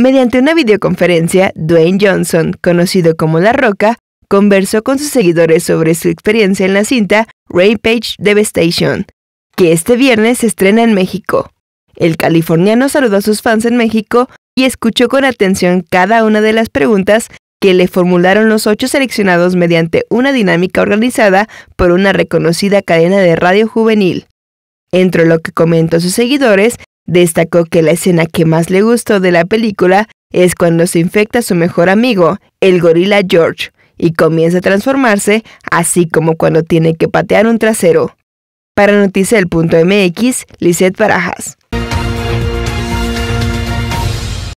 Mediante una videoconferencia, Dwayne Johnson, conocido como La Roca, conversó con sus seguidores sobre su experiencia en la cinta Rampage Devastation, que este viernes se estrena en México. El californiano saludó a sus fans en México y escuchó con atención cada una de las preguntas que le formularon los ocho seleccionados mediante una dinámica organizada por una reconocida cadena de radio juvenil. Entre lo que comentó sus seguidores Destacó que la escena que más le gustó de la película es cuando se infecta a su mejor amigo, el gorila George, y comienza a transformarse, así como cuando tiene que patear un trasero. Para Noticel.mx, Lisette Barajas.